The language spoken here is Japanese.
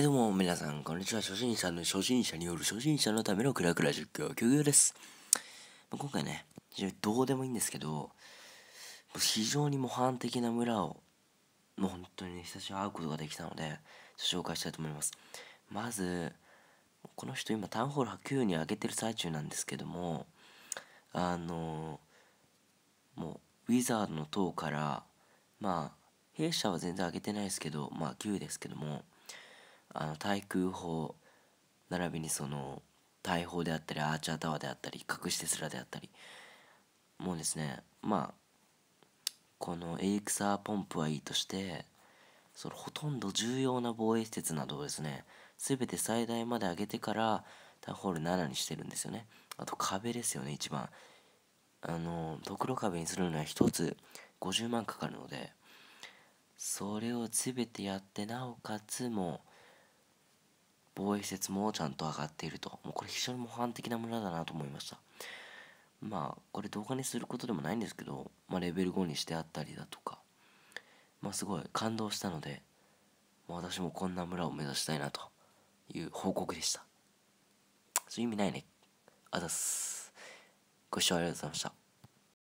えどうも皆さん、こんにちは。初心者の初心者による初心者のためのクラクラ実況、休業です。今回ね、非常にどうでもいいんですけど、非常に模範的な村を、もう本当にね、久しぶりに会うことができたので、紹介したいと思います。まず、この人今タウンホール9に上げてる最中なんですけども、あの、もう、ウィザードの塔から、まあ、弊社は全然上げてないですけど、まあ9ですけども、あの対空砲並びにその大砲であったりアーチャータワーであったり隠しテスラであったりもうですねまあこのエイクサーポンプはいいとしてそのほとんど重要な防衛施設などをですね全て最大まで上げてからタンホール7にしてるんですよねあと壁ですよね一番あのドクロ壁にするのは1つ50万かかるのでそれを全てやってなおかつもう防衛施設もちゃんと上がっているともうこれ非常に模範的な村だなと思いましたまあこれ動画にすることでもないんですけど、まあ、レベル5にしてあったりだとかまあすごい感動したので、私もこんな村を目指したいなという報告でしたそういう意味ないねあざすご視聴ありがとうございました